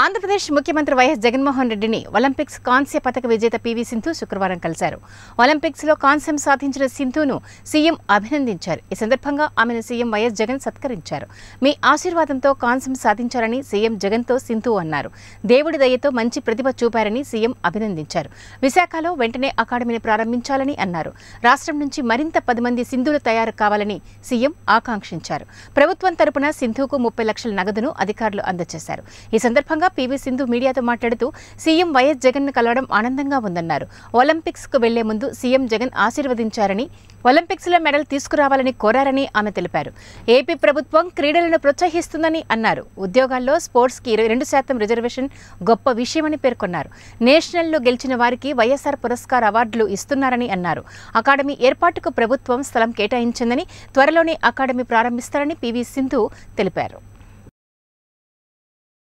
ఆంధ్రప్రదేశ్ ముఖ్యమంత్రి వైఎస్ జగన్మోహన్ రెడ్డిని ఒలింపిక్స్ కాంస్య పథక విజేత పివి సింధు శుక్రవారం కలిశారు లో కాంస్యం సాధించిన సింధును సీఎం అభినందించారు ఈ సందర్భంగా ఆమెను సీఎం వైఎస్ జగన్ సత్కరించారు మీ ఆశీర్వాదంతో కాంస్యం సాధించారని సీఎం జగన్తో సింధు అన్నారు దేవుడి దయతో మంచి ప్రతిభ చూపారని సీఎం అభినందించారు విశాఖలో వెంటనే అకాడమీని ప్రారంభించాలని అన్నారు రాష్ట్రం నుంచి మరింత పది మంది సింధులు తయారు కావాలని సీఎం ఆకాంక్షించారు ప్రభుత్వం తరపున సింధుకు ముప్పై లక్షల నగదును అధికారులు అందజేశారు ఈ సందర్భంగా సందర్భంగా పీవీ సింధు మీడియాతో మాట్లాడుతూ సీఎం వైఎస్ ను కలవడం ఆనందంగా ఉందన్నారు కు వెళ్లే ముందు సీఎం జగన్ ఆశీర్వదించారని ఒలింపిక్స్లో మెడల్ తీసుకురావాలని కోరారని ఆమె తెలిపారు ఏపీ ప్రభుత్వం క్రీడలను ప్రోత్సహిస్తుందని అన్నారు ఉద్యోగాల్లో స్పోర్ట్స్కి ఇరవై రెండు శాతం రిజర్వేషన్ గొప్ప విషయమని పేర్కొన్నారు నేషనల్ లో గెలిచిన వారికి వైఎస్ఆర్ పురస్కార్ అవార్డులు ఇస్తున్నారని అన్నారు అకాడమీ ఏర్పాటుకు ప్రభుత్వం స్థలం కేటాయించిందని త్వరలోనే అకాడమీ ప్రారంభిస్తారని పివి సింధు తెలిపారు